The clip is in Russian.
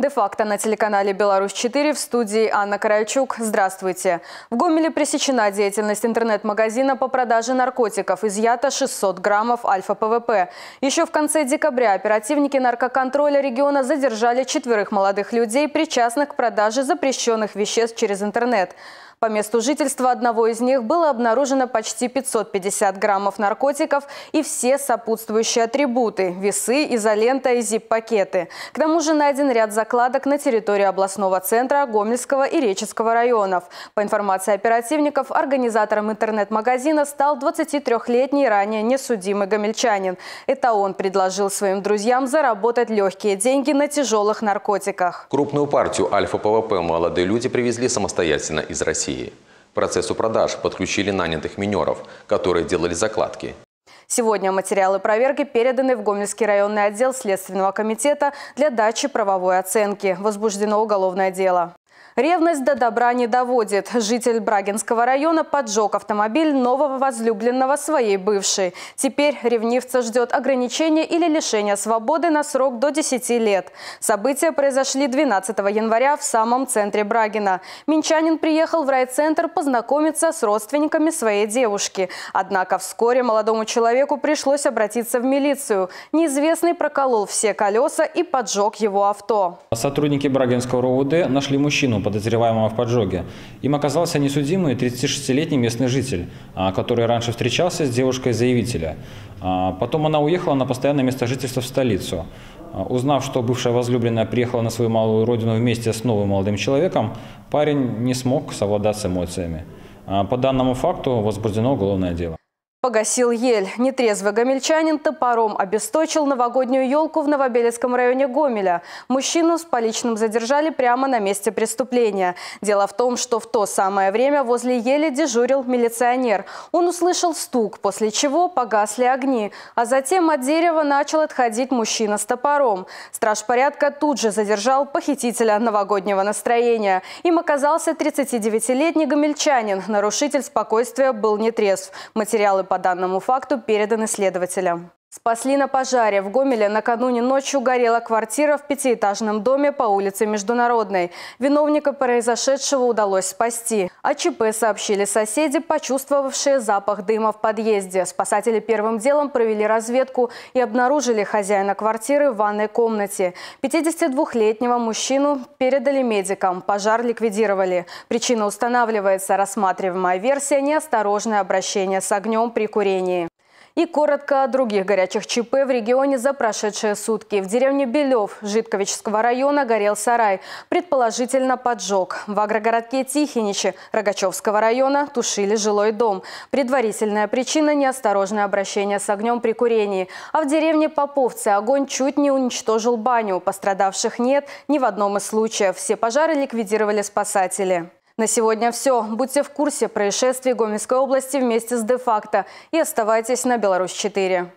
Де-факто на телеканале «Беларусь-4» в студии Анна Карайчук. Здравствуйте. В Гомеле пресечена деятельность интернет-магазина по продаже наркотиков. Изъято 600 граммов альфа-ПВП. Еще в конце декабря оперативники наркоконтроля региона задержали четверых молодых людей, причастных к продаже запрещенных веществ через интернет. По месту жительства одного из них было обнаружено почти 550 граммов наркотиков и все сопутствующие атрибуты – весы, изолента и зип-пакеты. К тому же найден ряд закладок на территории областного центра Гомельского и Реческого районов. По информации оперативников, организатором интернет-магазина стал 23-летний ранее несудимый гомельчанин. Это он предложил своим друзьям заработать легкие деньги на тяжелых наркотиках. Крупную партию альфа-ПВП молодые люди привезли самостоятельно из России. России. К процессу продаж подключили нанятых минеров, которые делали закладки. Сегодня материалы проверки переданы в Гомельский районный отдел Следственного комитета для дачи правовой оценки. Возбуждено уголовное дело. Ревность до добра не доводит. Житель Брагинского района поджег автомобиль нового возлюбленного своей бывшей. Теперь ревнивца ждет ограничение или лишение свободы на срок до 10 лет. События произошли 12 января в самом центре Брагина. Минчанин приехал в райцентр познакомиться с родственниками своей девушки. Однако вскоре молодому человеку пришлось обратиться в милицию. Неизвестный проколол все колеса и поджег его авто. Сотрудники Брагинского РОВД нашли мужчину женщину, подозреваемого в поджоге. Им оказался несудимый 36-летний местный житель, а, который раньше встречался с девушкой заявителя. А, потом она уехала на постоянное место жительства в столицу. А, узнав, что бывшая возлюбленная приехала на свою малую родину вместе с новым молодым человеком, парень не смог совладать с эмоциями. По данному факту возбуждено уголовное дело. Погасил ель. Нетрезвый гомельчанин топором обесточил новогоднюю елку в Новобелецком районе Гомеля. Мужчину с поличным задержали прямо на месте преступления. Дело в том, что в то самое время возле ели дежурил милиционер. Он услышал стук, после чего погасли огни. А затем от дерева начал отходить мужчина с топором. Страж порядка тут же задержал похитителя новогоднего настроения. Им оказался 39-летний гомельчанин. Нарушитель спокойствия был нетрезв. Материалы по данному факту переданы следователям. Спасли на пожаре. В Гомеле накануне ночью горела квартира в пятиэтажном доме по улице Международной. Виновника произошедшего удалось спасти. О ЧП сообщили соседи, почувствовавшие запах дыма в подъезде. Спасатели первым делом провели разведку и обнаружили хозяина квартиры в ванной комнате. 52-летнего мужчину передали медикам. Пожар ликвидировали. Причина устанавливается. Рассматриваемая версия – неосторожное обращение с огнем при курении. И коротко о других горячих ЧП в регионе за прошедшие сутки. В деревне Белев Житковического района горел сарай, предположительно поджог. В агрогородке Тихиничи Рогачевского района тушили жилой дом. Предварительная причина – неосторожное обращение с огнем при курении. А в деревне Поповцы огонь чуть не уничтожил баню. Пострадавших нет ни в одном из случаев. Все пожары ликвидировали спасатели. На сегодня все. Будьте в курсе происшествий Гомельской области вместе с Дефакто и оставайтесь на «Беларусь-4».